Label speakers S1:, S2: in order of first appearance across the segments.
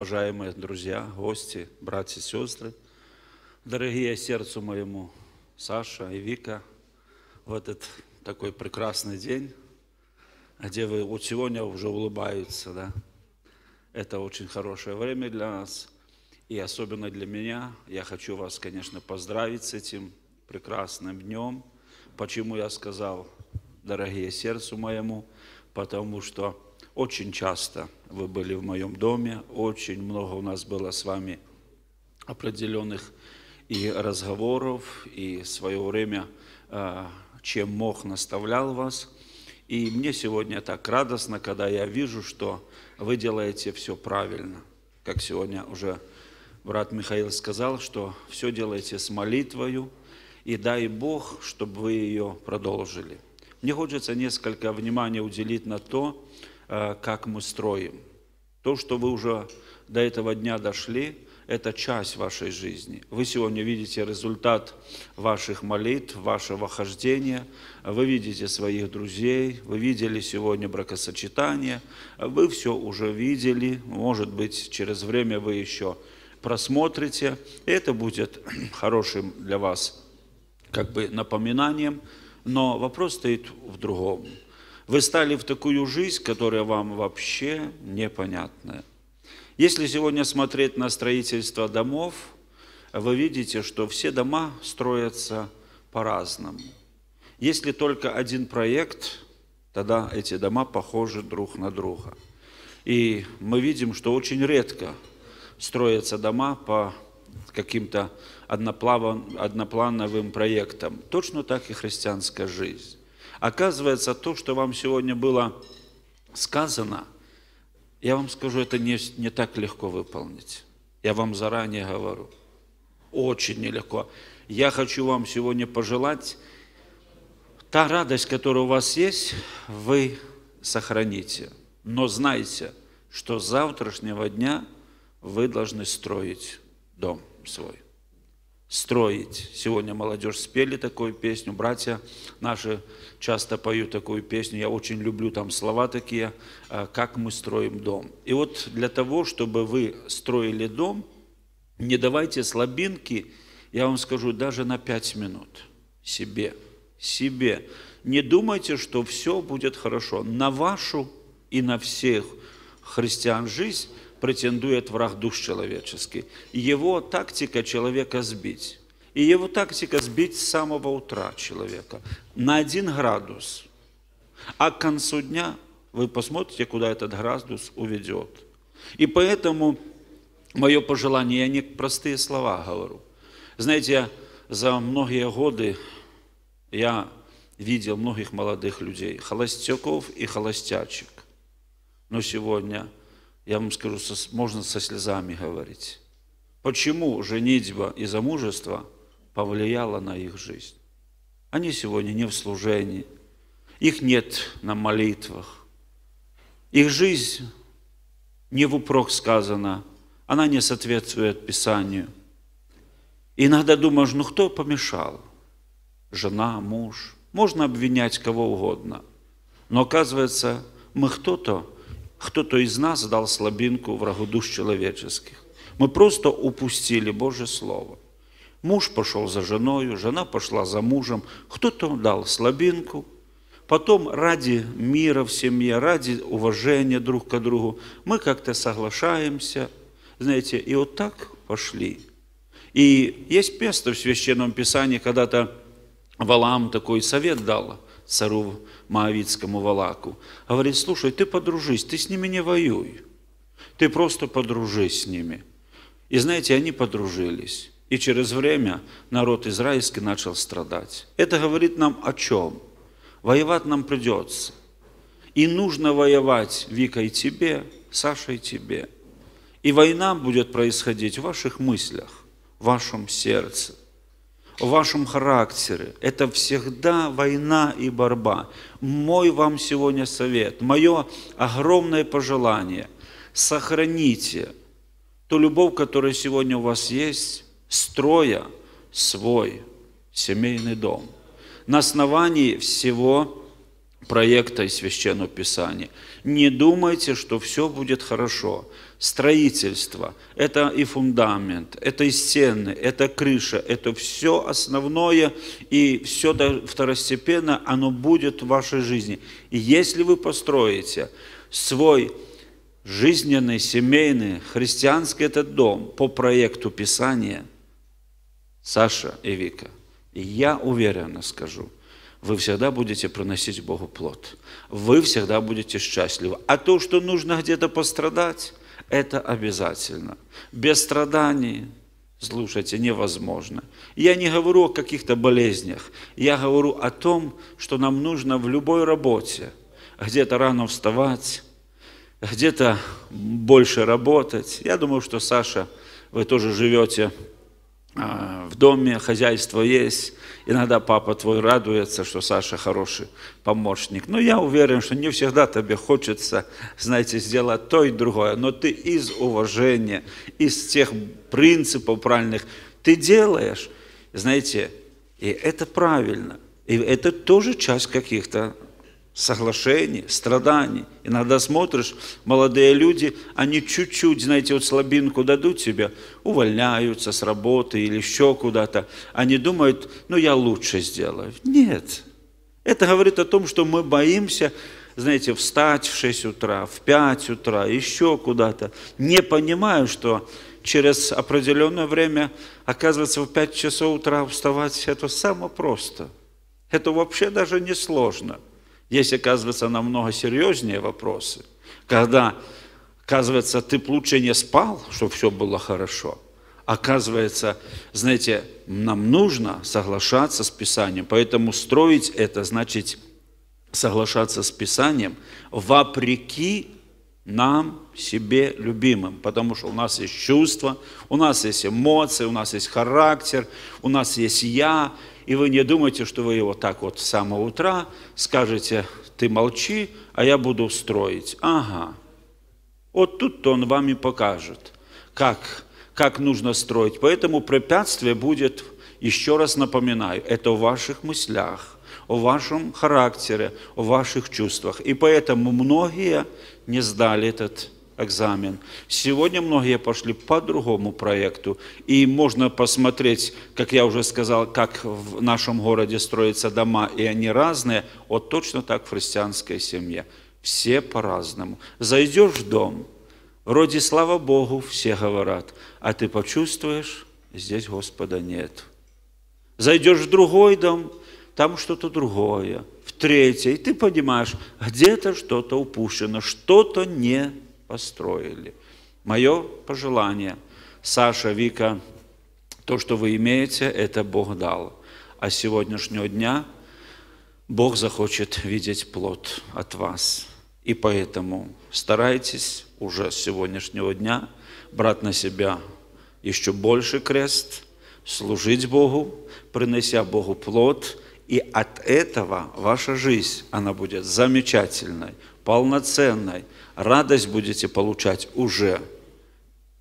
S1: Уважаемые друзья, гости, братья и сестры, дорогие сердцу моему Саша и Вика, в этот такой прекрасный день, где вы вот сегодня уже улыбаются, да? Это очень хорошее время для нас, и особенно для меня. Я хочу вас, конечно, поздравить с этим прекрасным днем. Почему я сказал, дорогие сердцу моему? Потому что очень часто вы были в моем доме, очень много у нас было с вами определенных и разговоров, и свое время, а, чем мог, наставлял вас. И мне сегодня так радостно, когда я вижу, что вы делаете все правильно. Как сегодня уже брат Михаил сказал, что все делаете с молитвою, и дай Бог, чтобы вы ее продолжили. Мне хочется несколько внимания уделить на то, Э, как мы строим. То, что вы уже до этого дня дошли, это часть вашей жизни. Вы сегодня видите результат ваших молитв, вашего хождения, вы видите своих друзей, вы видели сегодня бракосочетание, вы все уже видели, может быть, через время вы еще просмотрите, и это будет хорошим для вас как бы напоминанием, но вопрос стоит в другом – вы стали в такую жизнь, которая вам вообще непонятная. Если сегодня смотреть на строительство домов, вы видите, что все дома строятся по-разному. Если только один проект, тогда эти дома похожи друг на друга. И мы видим, что очень редко строятся дома по каким-то одноплановым проектам. Точно так и христианская жизнь. Оказывается, то, что вам сегодня было сказано, я вам скажу, это не, не так легко выполнить. Я вам заранее говорю. Очень нелегко. Я хочу вам сегодня пожелать, та радость, которая у вас есть, вы сохраните. Но знайте, что с завтрашнего дня вы должны строить дом свой строить. Сегодня молодежь спели такую песню, братья наши часто поют такую песню, я очень люблю там слова такие, а, как мы строим дом. И вот для того, чтобы вы строили дом, не давайте слабинки, я вам скажу, даже на пять минут себе, себе. Не думайте, что все будет хорошо. На вашу и на всех христиан жизнь претендует враг душ человеческий. Его тактика человека сбить. И его тактика сбить с самого утра человека на один градус. А к концу дня вы посмотрите, куда этот градус уведет. И поэтому мое пожелание, я не простые слова говорю. Знаете, за многие годы я видел многих молодых людей, холостяков и холостячек. Но сегодня я вам скажу, со, можно со слезами говорить. Почему женитьба и замужество повлияло на их жизнь? Они сегодня не в служении, их нет на молитвах. Их жизнь не в упрок сказана, она не соответствует Писанию. Иногда думаешь, ну кто помешал? Жена, муж. Можно обвинять кого угодно. Но оказывается, мы кто-то кто-то из нас дал слабинку врагу душ человеческих. Мы просто упустили Божье Слово. Муж пошел за женою, жена пошла за мужем. Кто-то дал слабинку. Потом ради мира в семье, ради уважения друг к другу мы как-то соглашаемся. Знаете, и вот так пошли. И есть место в Священном Писании, когда-то Валам такой совет дал – цару Моавицкому Валаку. Говорит, слушай, ты подружись, ты с ними не воюй. Ты просто подружись с ними. И знаете, они подружились. И через время народ израильский начал страдать. Это говорит нам о чем? Воевать нам придется. И нужно воевать, Вика, и тебе, Саша, и тебе. И война будет происходить в ваших мыслях, в вашем сердце – в вашем характере. Это всегда война и борьба. Мой вам сегодня совет, мое огромное пожелание – сохраните ту любовь, которая сегодня у вас есть, строя свой семейный дом на основании всего проекта и священного писания. Не думайте, что все будет хорошо – строительство, это и фундамент, это и стены, это крыша, это все основное и все второстепенно, оно будет в вашей жизни. И если вы построите свой жизненный, семейный, христианский этот дом по проекту Писания, Саша и Вика, и я уверенно скажу – вы всегда будете приносить Богу плод. Вы всегда будете счастливы. А то, что нужно где-то пострадать – это обязательно. Без страданий, слушайте, невозможно. Я не говорю о каких-то болезнях. Я говорю о том, что нам нужно в любой работе. Где-то рано вставать, где-то больше работать. Я думаю, что, Саша, вы тоже живете а, в доме, хозяйство есть. Иногда папа твой радуется, что Саша хороший помощник. Но я уверен, что не всегда тебе хочется, знаете, сделать то и другое. Но ты из уважения, из тех принципов правильных, ты делаешь, знаете, и это правильно. И это тоже часть каких-то соглашений, страданий. Иногда смотришь, молодые люди, они чуть-чуть, знаете, вот слабинку дадут тебе, увольняются с работы или еще куда-то. Они думают, ну я лучше сделаю. Нет. Это говорит о том, что мы боимся, знаете, встать в 6 утра, в 5 утра, еще куда-то, не понимая, что через определенное время, оказывается, в 5 часов утра вставать, это самое просто. Это вообще даже не сложно – есть, оказывается, намного серьезнее вопросы. Когда, оказывается, ты б лучше не спал, чтобы все было хорошо. Оказывается, знаете, нам нужно соглашаться с Писанием. Поэтому строить это значит соглашаться с Писанием вопреки нам, себе любимым, потому что у нас есть чувства, у нас есть эмоции, у нас есть характер, у нас есть я, и вы не думайте, что вы его так вот с самого утра скажете, ты молчи, а я буду строить. Ага. Вот тут-то он вам и покажет, как, как нужно строить. Поэтому препятствие будет, еще раз напоминаю, это в ваших мыслях о вашем характере, о ваших чувствах. И поэтому многие не сдали этот экзамен. Сегодня многие пошли по другому проекту. И можно посмотреть, как я уже сказал, как в нашем городе строятся дома, и они разные. Вот точно так в христианской семье. Все по-разному. Зайдешь в дом, вроде слава Богу, все говорят, а ты почувствуешь, здесь Господа нет. Зайдешь в другой дом, там что-то другое. В третий, ты понимаешь, где-то что-то упущено, что-то не построили. Мое пожелание, Саша, Вика, то, что вы имеете, это Бог дал. А с сегодняшнего дня Бог захочет видеть плод от вас. И поэтому старайтесь уже с сегодняшнего дня брать на себя еще больше крест, служить Богу, принося Богу плод, и от этого ваша жизнь, она будет замечательной, полноценной, радость будете получать уже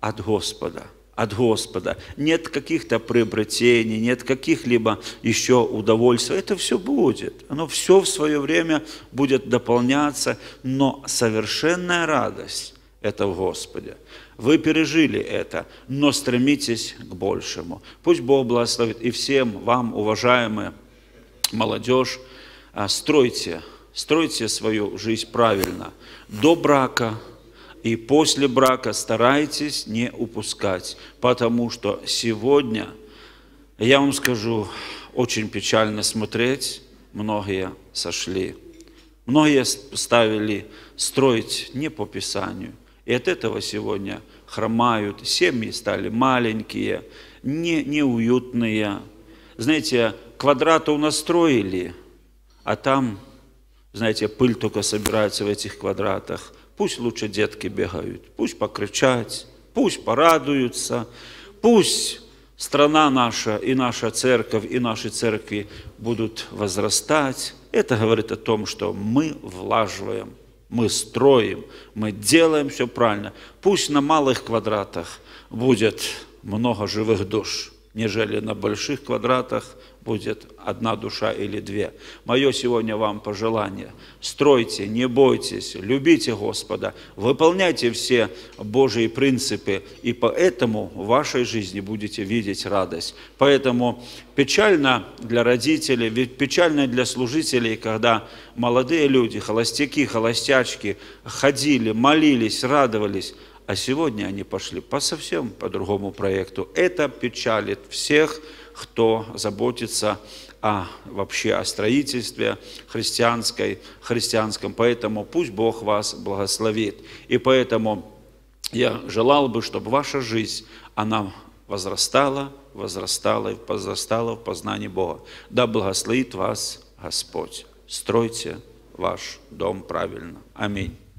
S1: от Господа – от Господа. Нет каких-то приобретений, нет каких-либо еще удовольствий. Это все будет. Оно все в свое время будет дополняться, но совершенная радость – это в Господе. Вы пережили это, но стремитесь к большему. Пусть Бог благословит и всем вам, уважаемые молодежь, а, стройте строить себе свою жизнь правильно. До брака и после брака старайтесь не упускать, потому что сегодня, я вам скажу, очень печально смотреть, многие сошли. Многие ставили строить не по Писанию. И от этого сегодня хромают, семьи стали маленькие, не, неуютные. Знаете, квадраты у нас строили, а там знаете, пыль только собирается в этих квадратах. Пусть лучше детки бегают, пусть покричать, пусть порадуются, пусть страна наша и наша церковь и наши церкви будут возрастать. Это говорит о том, что мы влаживаем, мы строим, мы делаем все правильно. Пусть на малых квадратах будет много живых душ – нежели на больших квадратах будет одна душа или две. Мое сегодня вам пожелание. Стройте, не бойтесь, любите Господа, выполняйте все Божьи принципы, и поэтому в вашей жизни будете видеть радость. Поэтому печально для родителей, ведь печально для служителей, когда молодые люди, холостяки, холостячки ходили, молились, радовались, а сегодня они пошли по совсем по другому проекту. Это печалит всех, кто заботится о вообще о строительстве христианской, христианском. Поэтому пусть Бог вас благословит. И поэтому я желал бы, чтобы ваша жизнь, она возрастала, возрастала и возрастала в познании Бога. Да благословит вас Господь. Стройте ваш дом правильно. Аминь.